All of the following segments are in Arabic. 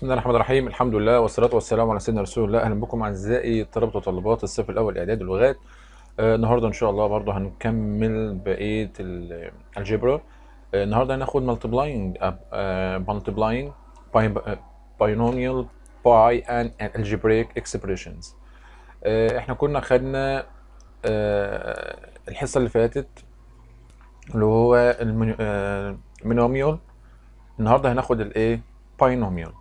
بسم الله الرحمن الرحيم الحمد لله والصلاه والسلام على سيدنا رسول الله اهلا بكم اعزائي طلبه وطلبات الصف الاول اعداد اللغات آه النهارده ان شاء الله برضه هنكمل بقيه الجبر آه النهارده هناخد مالتيبلاينج مالتيبلاينج باينوميال باي ان الجبريك اكسبريشنز احنا كنا خدنا آه الحصه اللي فاتت اللي هو المينوميال آه، النهارده هناخد الايه باينوميال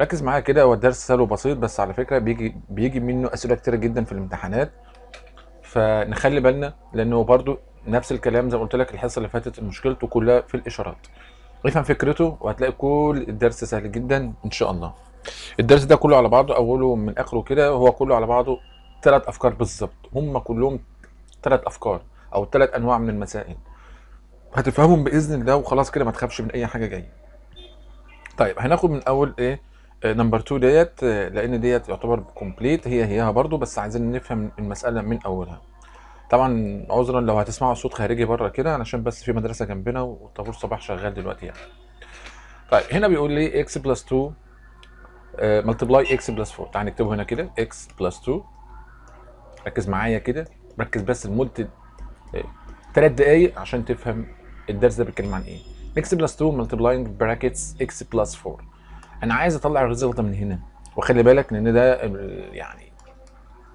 ركز معايا كده هو الدرس سهل وبسيط بس على فكره بيجي بيجي منه اسئله كتيره جدا في الامتحانات فنخلي بالنا لانه برضو نفس الكلام زي ما قلت لك الحصه اللي فاتت مشكلته كلها في الاشارات افهم فكرته وهتلاقي كل الدرس سهل جدا ان شاء الله الدرس ده كله على بعضه اوله من اخره كده هو كله على بعضه ثلاث افكار بالظبط هم كلهم ثلاث افكار او ثلاث انواع من المسائل هتفهمهم باذن الله وخلاص كده ما تخافش من اي حاجه جايه طيب هناخد من اول ايه نمبر آه، 2 ديت آه، لان ديت يعتبر كومبليت هي هيها برضو بس عايزين نفهم المساله من اولها طبعا عذرا لو هتسمعوا صوت خارجي بره كده علشان بس في مدرسه جنبنا والطابور الصباح شغال دلوقتي يعني طيب هنا بيقول لي اكس بلس 2 ملتبلاي اكس بلس 4 تعال نكتبه هنا كده اكس بلس 2 ركز معايا كده ركز بس لمده 3 آه، دقايق عشان تفهم الدرس ده بيتكلم عن ايه اكس بلس 2 ملتبلاينج براكتس اكس بلس 4 انا عايز اطلع الريزلت من هنا وخلي بالك لان ده يعني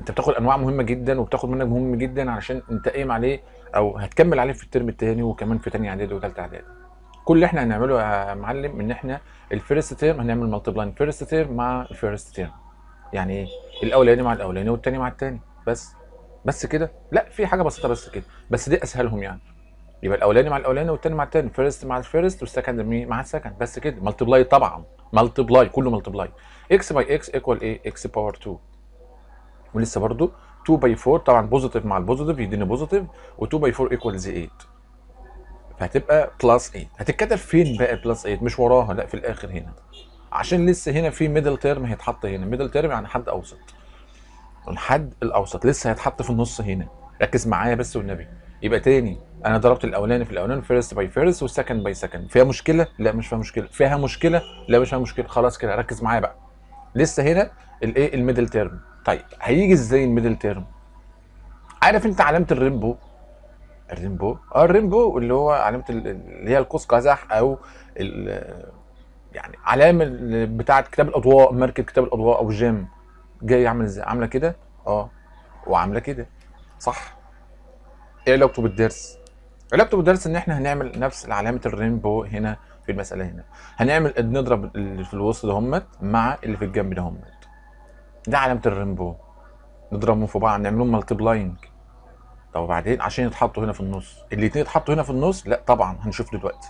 انت بتاخد انواع مهمه جدا وبتاخد منك مهم جدا علشان انت قايم عليه او هتكمل عليه في الترم الثاني وكمان في ثاني اعدادي وثالثه اعدادي كل اللي احنا هنعمله يا معلم ان احنا الفيرست تيرم هنعمل بلاين فيرست تيرم مع الفيرست تيرم يعني ايه الاولاني مع الاولاني والتاني مع التاني بس بس كده لا في حاجه بسيطه بس كده بس دي اسهلهم يعني يبقى الاولاني مع الاولاني والثاني مع الثاني فيرست مع الفيرست والسكند مع السكند بس كده ملتبلاي طبعا ملتبلاي كله ملتبلاي اكس باي اكس ايكوال ايه اكس باور 2 ولسه برضو 2 باي 4 طبعا بوزيتيف مع البوزيتيف يديني بوزيتيف و2 باي 4 ايكوال زي 8 فهتبقى بلس 8 هتتكتب فين بقى بلس 8 مش وراها لا في الاخر هنا عشان لسه هنا في ميدل تيرم هيتحط هنا ميدل تيرم يعني حد اوسط الحد يعني الاوسط لسه هيتحط في النص هنا ركز معايا بس والنبي يبقى تاني انا ضربت الاولاني في الاولاني فيرست باي فيرست والسكند باي سكند فيها مشكله لا مش فيها مشكله فيها مشكله لا مش فيها مشكله خلاص كده ركز معايا بقى لسه هنا الايه الميدل تيرم طيب هيجي ازاي الميدل تيرم عارف انت علامه الريمبو الريمبو اه الريمبو اللي هو علامه اللي هي القوس قزح او يعني علامه بتاعه كتاب الاضواء ماركه كتاب الاضواء او جيم جاي يعمل ازاي عامله كده اه وعامله كده صح ايه علاقته بالدرس؟ علاقته بالدرس ان احنا هنعمل نفس علامه الرينبو هنا في المساله هنا هنعمل نضرب اللي في الوسط دهمت مع اللي في الجنب دهمت ده علامه الرينبو نضربهم في بعض نعملهم مالتيبلاينج طب وبعدين عشان يتحطوا هنا في النص الاثنين يتحطوا هنا في النص لا طبعا هنشوف دلوقتي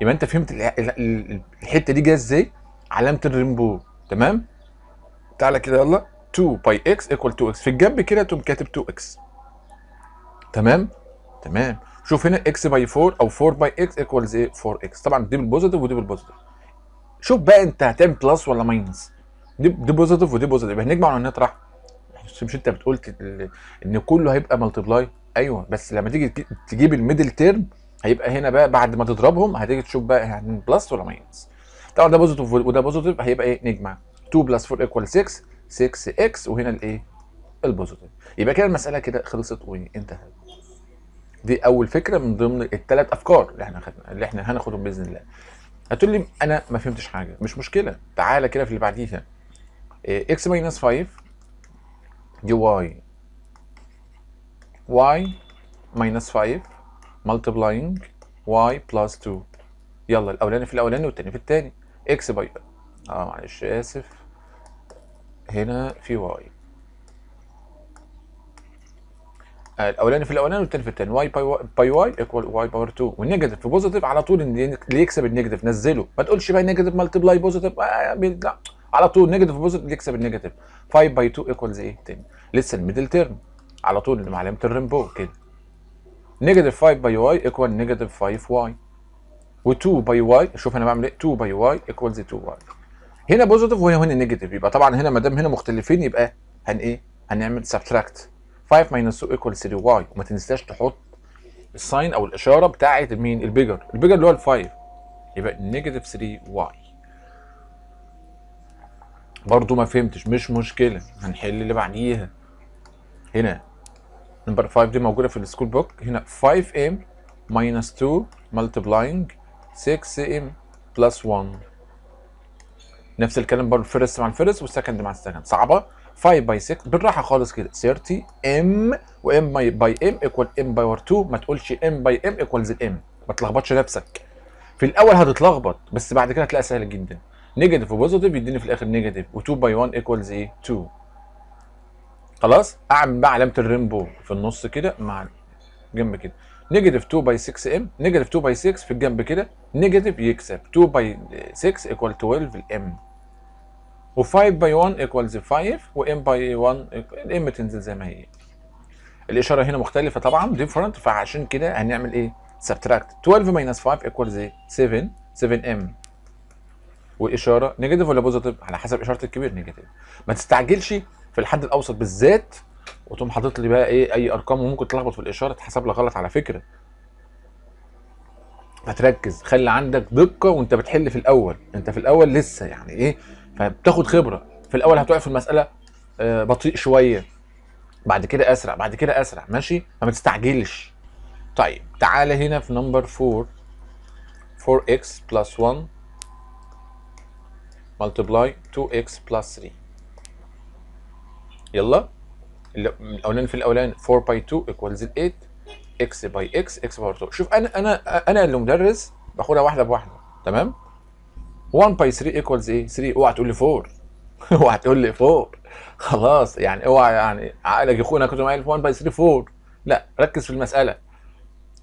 يبقى انت فهمت الحته دي جايه ازاي علامه الرينبو تمام تعالى كده يلا 2 باي اكس ايكوال 2 اكس في الجنب كده تقوم كاتب 2 اكس تمام تمام شوف هنا اكس باي 4 او 4 باي اكس ايكوالز ايه 4 اكس طبعا دي بالبوزيتيف ودي بالبوزيتيف شوف بقى انت هتعمل بلس ولا ماينس دي دي بوزيتيف ودي بوزيتيف هنجمع ولا نطرح مش انت بتقول ان كله هيبقى ملتبلاي ايوه بس لما تيجي تجيب الميدل تيرم هيبقى هنا بقى بعد ما تضربهم هتيجي تشوف بقى يعني بلس ولا ماينس طبعا ده بوزيتيف وده بوزيتيف هيبقى ايه نجمع 2 بلس 4 ايكوال 6 6 اكس وهنا الايه البوزيتيف يبقى كده المساله كده خلصت وانتهت دي اول فكره من ضمن الثلاث افكار اللي احنا خدنا اللي احنا هناخدهم باذن الله هتقول لي انا ما فهمتش حاجه مش مشكله تعالى كده في اللي بعديها اكس ماينس 5 دي واي واي ماينس 5 مالتبلاينج واي بلس 2 يلا الاولاني في الاولاني والتاني في التاني اكس باي اه معلش اسف هنا في واي الاولاني في الاولاني والثاني في الثاني واي باي واي ايكوال واي باور 2 والنيجاتيف في بوزيتيف على طول اللي يكسب النيجاتيف نزله ما تقولش بقى نيجاتيف مالتبلاي آه، بوزيتيف لا على طول نيجاتيف بوزيتيف يكسب النيجاتيف 5 باي 2 ايكوالز ايه تاني لسه الميدل تيرم على طول اللي معلمه الرينبو كده نيجاتيف 5 باي واي ايكوال نيجاتيف 5 واي و2 باي واي شوف انا بعمل ايه 2 باي واي ايكوالز 2 واي هنا بوزيتيف وهنا نيجاتيف يبقى طبعا هنا ما دام هنا مختلفين يبقى هن ايه هنعمل سبتراكت 5 ماينس 2 ايكوال 3 واي وما تنساش تحط الساين او الاشاره بتاعه مين البيجر البيجر اللي هو ال 5 يبقى نيجاتيف 3 واي برضو ما فهمتش مش مشكله هنحل اللي بعديها هنا نمبر 5 دي موجوده في السكول بوك هنا 5m minus 2 multiplying 6m plus 1 نفس الكلام برضو الفيرست مع الفيرست والسكند مع السكند صعبه 5 باي 6 بالراحه خالص كده 30 ام وام باي ام ايكوال ام باي 2 ما تقولش ام باي ام ايكوالز الام ما تلخبطش نفسك في الاول هتتلخبط بس بعد كده هتلاقيها سهله جدا نيجاتيف وبوزيتيف يديني في الاخر نيجاتيف و2 باي 1 ايكوالز ايه 2 خلاص اعمل بقى علامه الرينبو في النص كده مع جنب كده نيجاتيف 2 باي 6 ام نيجاتيف 2 باي 6 في الجنب كده نيجاتيف يكسب 2 باي 6 ايكوال 12 الام و5 باي 1 ايكوالز 5 وام باي 1 الام تنزل زي ما هي الاشاره هنا مختلفه طبعا ديفرنت فعشان كده هنعمل ايه سبتراكت 12 ماينس 5 ايكوالز 7 7 ام والاشاره نيجاتيف ولا بوزيتيف على حسب اشاره الكبير نيجاتيف ما تستعجلش في الحد الاوسط بالذات وتقوم حاطط لي بقى ايه اي ارقام وممكن تلخبط في الاشاره تحسب لك غلط على فكره هتركز خلي عندك دقه وانت بتحل في الاول انت في الاول لسه يعني ايه فبتاخد خبره في الاول هتقع في المساله آه، بطيء شويه بعد كده اسرع بعد كده اسرع ماشي فما تستعجلش طيب تعالى هنا في نمبر 4 4x plus 1 multiply 2x plus 3 يلا الاولاني في الاولاني 4 باي 2 equals 8 x باي x x باور 2 شوف انا انا انا اللي مدرس باخدها واحده بواحده تمام 1 باي 3 ايكوالز ايه 3 اوعى تقول لي 4 اوعى تقول لي 4 خلاص يعني اوعى يعني عقلك يخون انا كنت قايل 1 باي 3 4 لا ركز في المساله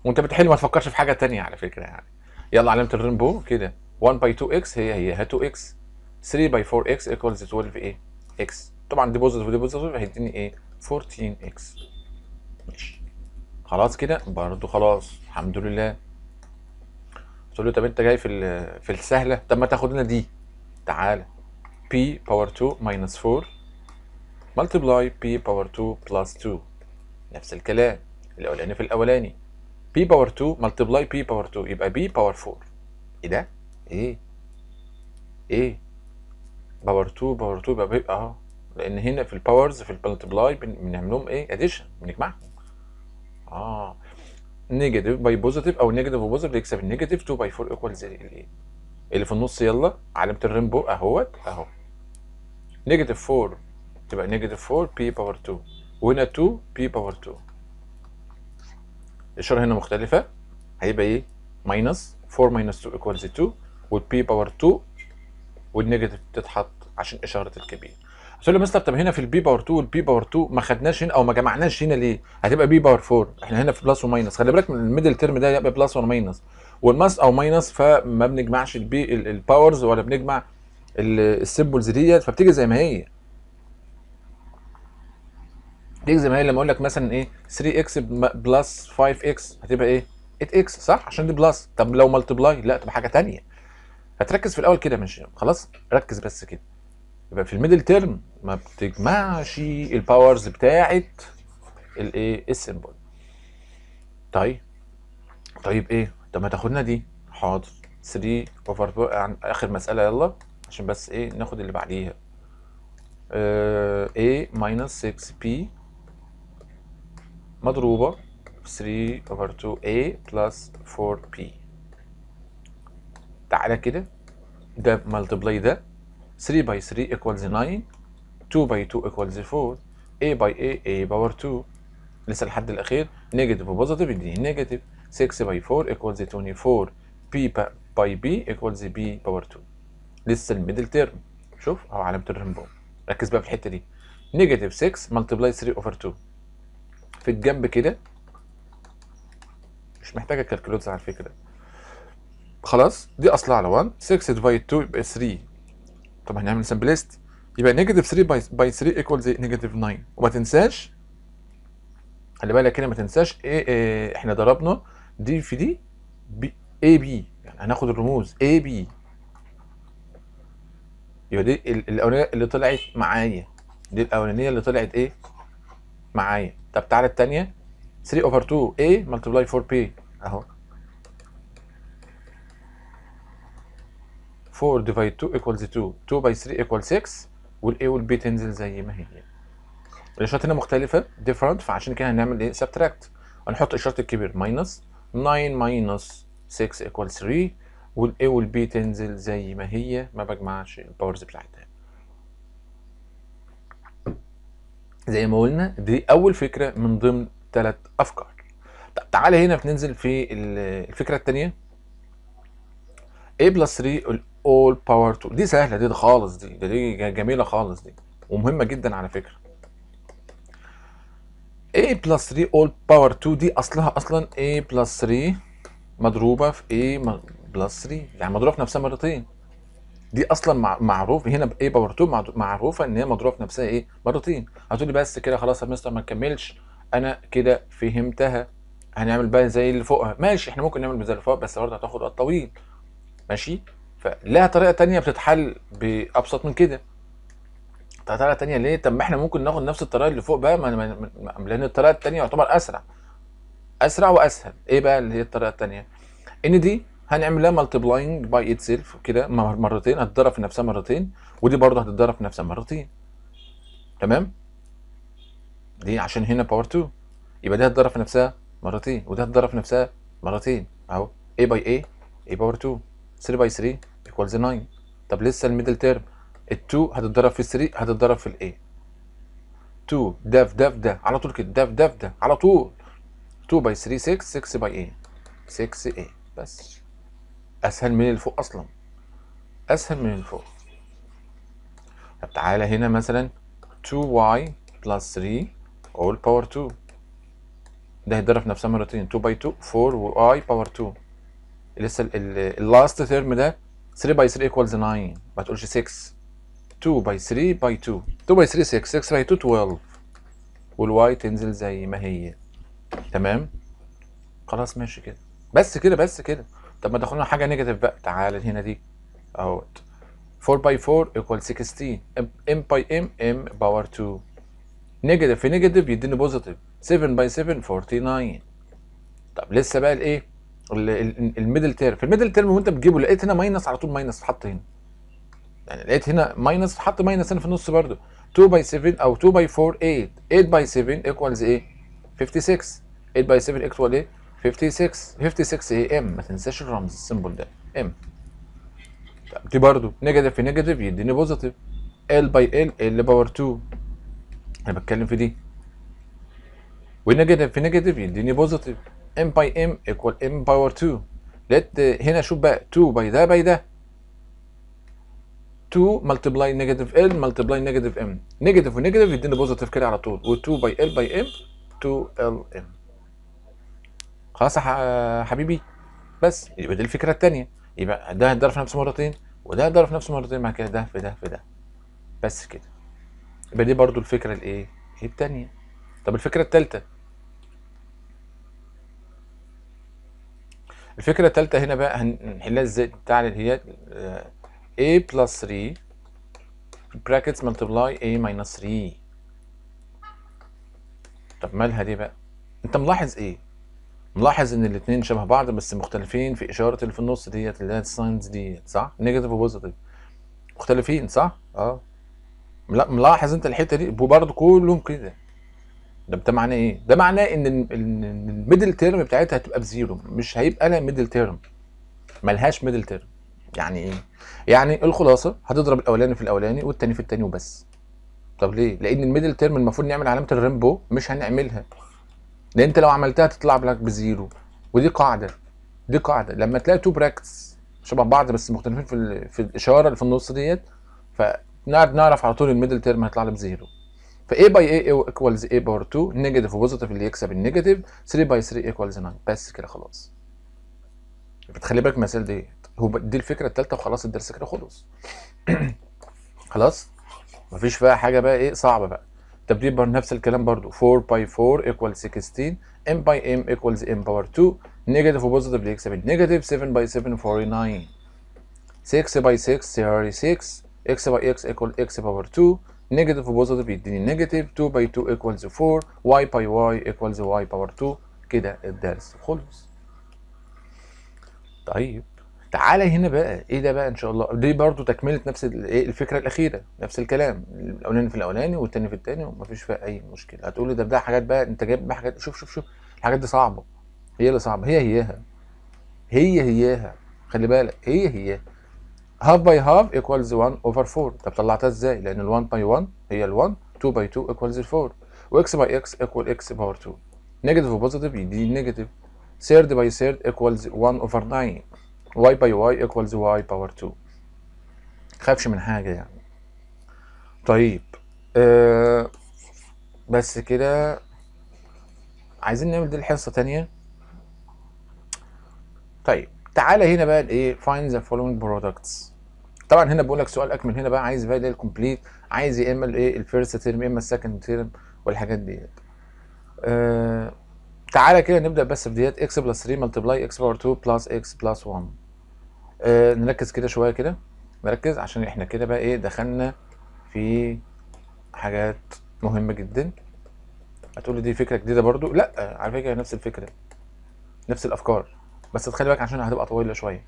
وانت بتحل ما تفكرش في حاجه تانية على فكره يعني يلا علامه الرينبو كده 1 باي 2 اكس هي هي 2 اكس 3 باي 4 اكس ايكوالز 12 ايه اكس طبعا دي بوزيتيف ودي بوزيتيف هيديني ايه 14 اكس ماشي خلاص كده برضه خلاص الحمد لله تقول له طب انت جاي في في السهله طب ما تاخد لنا دي تعالى بي باور 2 ماينس 4 ملتبلاي بي باور 2 بلس 2 نفس الكلام الاولاني في الاولاني بي باور 2 ملتبلاي بي باور 2 يبقى بي باور 4 ايه ده؟ ايه؟ ايه؟ باور 2 باور 2 يبقى بيبقى اه لان هنا في الباورز في الملتبلاي بنعملهم ايه؟ اديشن بنجمعهم اه نيجاتيف باي بوزيتيف او نيجاتيف وبوزيتيف يكسب النيجاتيف 2 باي 4 ايكوال زي الايه اللي في النص يلا علامه الرينبو اهوت اهو نيجاتيف 4 تبقى نيجاتيف 4 بي باور 2 وهنا 2 بي باور 2 الاشاره هنا مختلفه هيبقى ايه ماينس 4 ماينس 2 ايكوالز 2 والبي باور 2 والنيجاتيف بتتحط عشان اشاره الكبير قلت له مستر طب هنا في البي باور 2 والبي باور 2 ما خدناش هنا او ما جمعناش هنا ليه؟ هتبقى بي باور 4 احنا هنا في بلس وماينس خلي بالك من الميدل ترم ده يبقى بلس ولا ماينس والماس او ماينس فما بنجمعش البي الباورز ولا بنجمع السيمبلز ديت فبتيجي زي ما هي بتيجي زي ما هي لما اقول لك مثلا ايه 3 اكس بلس 5 اكس هتبقى ايه؟ 8 اكس صح عشان دي بلس طب لو ملتبلاي لا تبقى حاجه ثانيه هتركز في الاول كده ماشي خلاص ركز بس كده يبقى في الميدل تيرم ما بتجمعش الباورز بتاعت الايه السيمبل طيب طيب ايه طب ما تاخدنا دي حاضر 3 اوفر اخر مساله يلا عشان بس ايه ناخد اللي بعديها اه a ماينس 6 بي مضروبه 3 اوفر 2a بلس 4 بي تعالى كده ده ملتبلاي ده 3 باي 3 ايكوالز 9 2 باي 2 equals 4 a باي a a باور 2 لسه لحد الاخير نيجاتيف وبوزيتيف يديني نيجاتيف 6 باي 4 equals 24 b باي b equals b باور 2 لسه الميدل تيرم شوف اهو علامه الرمبو ركز بقى في الحته دي نيجاتيف 6 ملتبلاي 3 اوفر 2 في الجنب كده مش محتاجه كالكولوز على فكره خلاص دي اصلها على 1 6 ديفايد 2 يبقى 3 طب هنعمل سامبل ليست يبقى نيجاتيف 3 باي 3 ايكوالز نيجاتيف 9 وما تنساش خلي بالك هنا ما تنساش ايه, ايه احنا ضربنا دي في دي بي اي بي يعني هناخد الرموز اي بي يبقى دي الاولانيه اللي طلعت معايا دي الاولانيه اللي طلعت ايه معايا طب تعالى الثانيه 3 اوفر 2 a ملتبلاي 4 بي اهو 4 ديفايد 2 ايكوالز 2 2 باي 3 ايكوال 6 والاي والبي تنزل زي ما هي الاشارات هنا مختلفه ديفرنت فعشان كده هنعمل ايه سبتراكت هنحط الاشاره الكبير ماينس 9 ماينس 6 ايكوال 3 والاي والبي تنزل زي ما هي ما بجمعش الباورز بتاعتها زي ما قلنا دي اول فكره من ضمن ثلاث افكار طب تعالى هنا بننزل في الفكره الثانيه a بلس 3 الاول باور 2 دي سهله دي, دي خالص دي دي جميله خالص دي ومهمه جدا على فكره a بلس 3 all باور 2 دي اصلها اصلا a بلس 3 مضروبه في a بلس 3 يعني مضروبه في نفسها مرتين دي اصلا معروف هنا a باور 2 معروفه ان هي مضروبه في نفسها ايه مرتين هتقول لي بس كده خلاص يا مستر ما تكملش انا كده فهمتها هنعمل بقى زي اللي فوقها ماشي احنا ممكن نعمل زي اللي فوق بس برضه هتاخد وقت طويل ماشي فلها طريقه تانية بتتحل بابسط من كده طريقه تانية ليه طب ما احنا ممكن ناخد نفس الطريقه اللي فوق بقى ما لان الطريقه التانية يعتبر اسرع اسرع واسهل ايه بقى اللي هي الطريقه التانية ان دي هنعملها مالتيبلاينج باي اتسيلف كده مرتين هتتضرب في نفسها مرتين ودي برضه هتتضرب في نفسها مرتين تمام دي عشان هنا باور 2 يبقى دي هتضرب في نفسها مرتين ودي هتضرب في نفسها مرتين اهو a باي a a باور 2 3 باي 3 ايكوالز 9 طب لسه الميدل تيرم ال 2 هتتضرب في 3 هتتضرب في الايه 2 ده في ده في ده على طول كده ده في ده في ده على طول 2 باي 3 6 6 باي ايه 6 ايه بس اسهل من اللي فوق اصلا اسهل من اللي فوق طب تعالى هنا مثلا 2y بلس 3 all باور 2 ده هيتضرب نفسها مرتين 2 باي 2 4y باور 2 لسه اللاست تيرم ده 3 باي 3 ايكوالز 9 ما تقولش 6 2 باي 3 باي 2 2 باي 3 6 6 باي 2 12 والواي تنزل زي ما هي تمام خلاص ماشي كده بس كده بس كده طب ما دخلنا حاجه نيجاتيف بقى تعال هنا دي اهوت 4 باي 4 ايكوال 16 ام باي ام ام باور 2 نيجاتيف في نيجاتيف يديني بوزيتيف 7 باي 7 49 طب لسه بقى الايه الميدل تيرم في الميدل تيرم وانت بتجيبه لقيت هنا ماينس على طول ماينس اتحط هنا يعني لقيت هنا ماينس اتحط ماينس هنا في النص برده 2 باي 7 او 2 باي 4 8 8 باي 7 ايكوالز ايه 56 8 باي 7 ايكوال ايه 56 56 ايه ام ما تنساش الرمز السيمبل ده ام دي برده نيجاتيف في نيجاتيف يديني بوزيتيف ال باي ال ال باور 2 انا بتكلم في دي ونيجاتيف في نيجاتيف يديني بوزيتيف m باي m equal m باور 2 لقيت هنا شوف بقى 2 باي ده باي ده 2 ملتبلاي نيجاتيف ال ملتبلاي نيجاتيف ام نيجاتيف ونيجاتيف يديني بوزيتيف كده على طول و2 باي ال باي ام 2 ال ام خلاص يا حبيبي بس يبقى دي الفكره الثانيه يبقى ده هيتضرب في نفسه مرتين وده هيتضرب في نفسه مرتين مع كده ده في ده في ده بس كده يبقى دي برضو الفكره الايه الثانيه طب الفكره الثالثه الفكره الثالثه هنا بقى هنحلها ازاي بتاع اللي هي آه، a plus 3 brackets multiply a minus 3 طب مالها دي بقى انت ملاحظ ايه ملاحظ ان الاثنين شبه بعض بس مختلفين في اشاره اللي في النص ديت اللي هي الساينز ديت صح نيجاتيف وبوزيتيف مختلفين صح اه ملاحظ انت الحته دي وبرضه كلهم كده ده ده معناه ايه؟ ده معناه ان الميدل تيرم بتاعتها هتبقى بزيرو مش هيبقى لها ميدل تيرم ملهاش ميدل تيرم يعني ايه؟ يعني الخلاصه هتضرب الاولاني في الاولاني والتاني في التاني وبس طب ليه؟ لان الميدل تيرم المفروض نعمل علامه الريمبو مش هنعملها لان انت لو عملتها تطلع لك بزيرو ودي قاعده دي قاعده لما تلاقي تو براكتس شبه بعض بس مختلفين في في الاشاره اللي في النص ديت فنعرف على طول الميدل تيرم هيطلع لك بزيرو a باي A ايكوالز A باور 2 نيجاتيف وبوزيتيف اللي يكسب النيجاتيف 3 باي 3 ايكوالز 9 بس كده خلاص بتخلي بالك من المسائل دي هو دي الفكره الثالثه وخلاص الدرس كده خلص خلاص مفيش بقى حاجه بقى ايه صعبه بقى تبديل بر نفس الكلام برضو 4 باي 4 ايكوال 16 m باي m ايكوالز m باور 2 نيجاتيف وبوزيتيف اللي يكسب النيجاتيف 7 باي 7 49 6 باي 6 36 x باي x ايكوال x باور 2 نيجاتيف وبوزيتيف يديني نيجاتيف 2 باي 2 ايكوالز 4 واي باي واي ايكوالز واي باور 2 كده الدرس خلص طيب تعالى هنا بقى ايه ده بقى ان شاء الله دي برضو تكمله نفس إيه الفكره الاخيره نفس الكلام الاولاني في الاولاني والتاني في التاني ومفيش فيها اي مشكله هتقول لي ده بقى حاجات بقى انت جايب بقى حاجات شوف شوف شوف الحاجات دي صعبه هي اللي صعبه هي هياها هي هياها خلي بالك هي هياها هاف باي هاف ايكوالز 1 اوفر 4 طب طلعتها ازاي لان ال 1 باي 1 هي ال 1 2 باي 2 ايكوالز 4 واكس باي اكس ايكوال اكس باور 2 نيجاتيف وبوزيتيف يدي نيجاتيف ثيرد باي ثيرد ايكوالز 1 اوفر 9 واي باي واي ايكوالز واي باور 2 خافش من حاجه يعني طيب آه بس كده عايزين نعمل دي الحصه تانية طيب تعالى هنا بقى ايه find the following products طبعا هنا بقول لك سؤال اكمل هنا بقى عايز بقى الكومبليت عايز يا اما الايه الفيرست تيرم يا اما السكند تيرم والحاجات ديت آه تعالى كده نبدا بس في ديت اكس بلس 3 ملتبلاي اكس باور 2 بلس اكس بلس 1 آه نركز كده شويه كده نركز عشان احنا كده بقى ايه دخلنا في حاجات مهمه جدا هتقول لي دي فكره جديده برضو لا على فكره نفس الفكره نفس الافكار بس تخلي بالك عشان هتبقى طويله شويه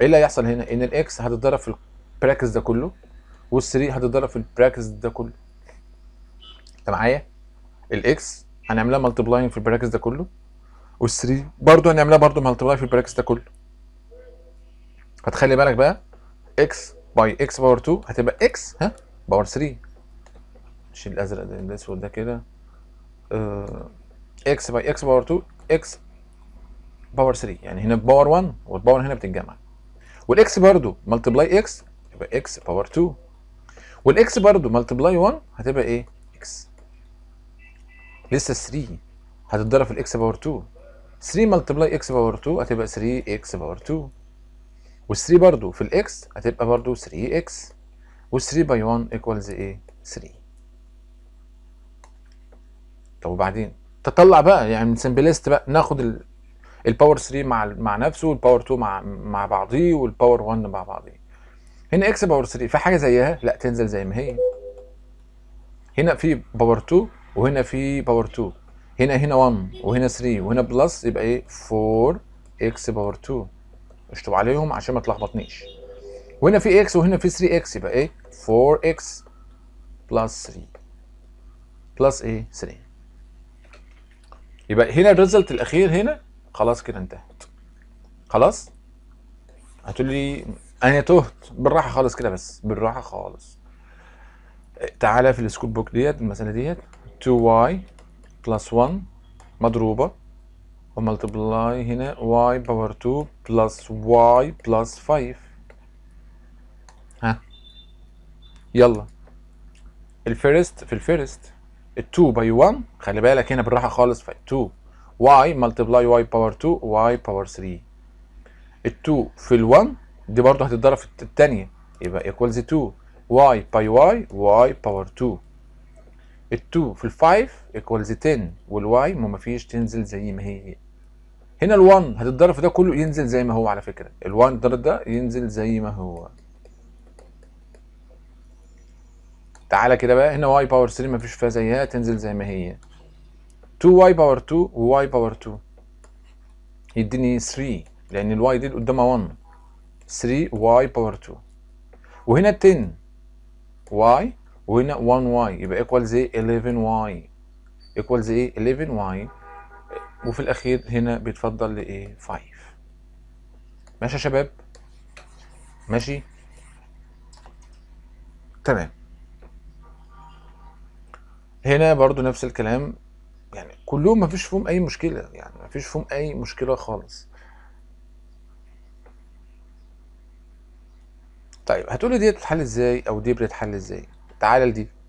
ايه اللي هيحصل هنا ان الاكس هتتضرب في البراكتس ده كله وال3 هتتضرب في البراكتس ده كله انت معايا الاكس هنعملها ملتبلاين في البراكتس ده كله وال3 برضه هنعملها برضه ملتبلاين في البراكتس ده كله هتخلي بالك بقى اكس باي اكس باور 2 هتبقى اكس ها باور 3 نشيل الازرق ده الاسود ده كده اكس باي اكس باور 2 اكس باور 3 يعني هنا باور 1 والباور هنا بتتجمع والاكس برضو ملتبلاي اكس يبقى اكس باور 2 والاكس برضو ملتبلاي 1 هتبقى ايه اكس لسه 3 هتتضرب في الاكس باور 2 3 ملتبلاي اكس باور 2 هتبقى 3 اكس باور 2 وال3 برضو في الاكس هتبقى برضو 3 اكس وال3 باي 1 ايكوالز ايه 3 طب وبعدين تطلع بقى يعني من سمبلست بقى ناخد الباور 3 مع مع نفسه والباور 2 مع مع بعضيه والباور 1 مع بعضيه هنا اكس باور 3 في حاجه زيها لا تنزل زي ما هي هنا في باور 2 وهنا في باور 2 هنا هنا 1 وهنا 3 وهنا بلس يبقى ايه 4 اكس باور 2 اشطب عليهم عشان ما تلخبطنيش وهنا في اكس وهنا في 3 اكس يبقى ايه 4 اكس بلس 3 بلس ايه 3 يبقى هنا الريزلت الاخير هنا خلاص كده انتهت خلاص هتقول لي انا تهت بالراحه خالص كده بس بالراحه خالص تعالى في السكول بوك ديت المساله ديت 2y بلس 1 مضروبه وملتبلاي هنا y باور 2 بلس y بلس 5 ها يلا الفيرست في الفيرست ال 2 باي 1 خلي بالك هنا بالراحه خالص 2 y multiply y باور 2 y باور 3 ال2 في ال1 دي برضه هتتضرب في التانية يبقى equals 2 y باي y y باور 2 ال2 في ال5 equals 10 والواي ما مفيش تنزل زي ما هي هنا ال1 هتتضرب في ده كله ينزل زي ما هو على فكره ال1 ضرب ده ينزل زي ما هو تعالى كده بقى هنا y باور 3 مفيش فيها زيها تنزل زي ما هي 2y باور 2 وy باور 2 يديني 3 لان الواي دي قدامها 1 3y باور 2 وهنا 10 y وهنا 1y يبقى ايكوالز زي 11y ايكوالز زي 11y وفي الاخير هنا بيتفضل لايه 5 ماشي يا شباب ماشي تمام هنا برضو نفس الكلام يعني كلهم ما فيش فيهم اي مشكله يعني ما فيش فيهم اي مشكله خالص طيب هتقولي ديت بتتحل ازاي او دي بتتحل ازاي تعالى لدي